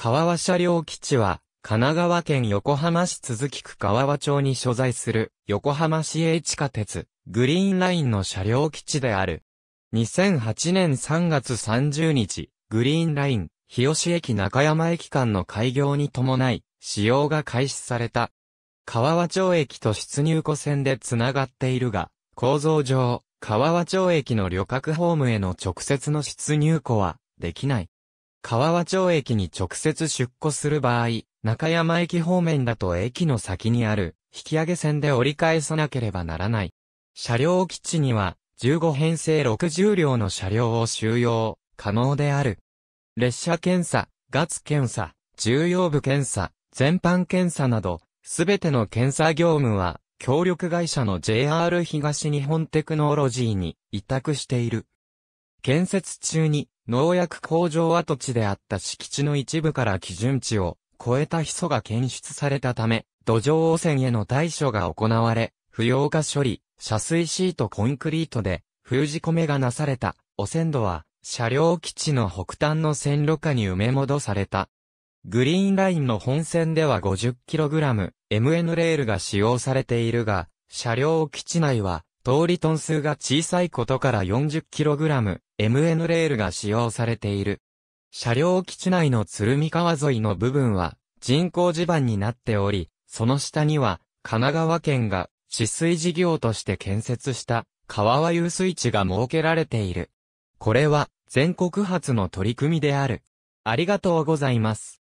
川和車両基地は、神奈川県横浜市鈴木区川和町に所在する横浜市営地下鉄グリーンラインの車両基地である。2008年3月30日、グリーンライン、日吉駅中山駅間の開業に伴い、使用が開始された。川和町駅と出入庫線でつながっているが、構造上、川和町駅の旅客ホームへの直接の出入庫はできない。川和町駅に直接出庫する場合、中山駅方面だと駅の先にある引き上げ線で折り返さなければならない。車両基地には15編成60両の車両を収容可能である。列車検査、ガツ検査、重要部検査、全般検査など、すべての検査業務は協力会社の JR 東日本テクノロジーに委託している。建設中に農薬工場跡地であった敷地の一部から基準値を超えたヒ素が検出されたため、土壌汚染への対処が行われ、不要化処理、遮水シートコンクリートで封じ込めがなされた汚染土は、車両基地の北端の線路下に埋め戻された。グリーンラインの本線では 50kg、MN レールが使用されているが、車両基地内は通りトン数が小さいことから 40kg、MN レールが使用されている。車両基地内の鶴見川沿いの部分は人工地盤になっており、その下には神奈川県が治水事業として建設した川和遊水地が設けられている。これは全国初の取り組みである。ありがとうございます。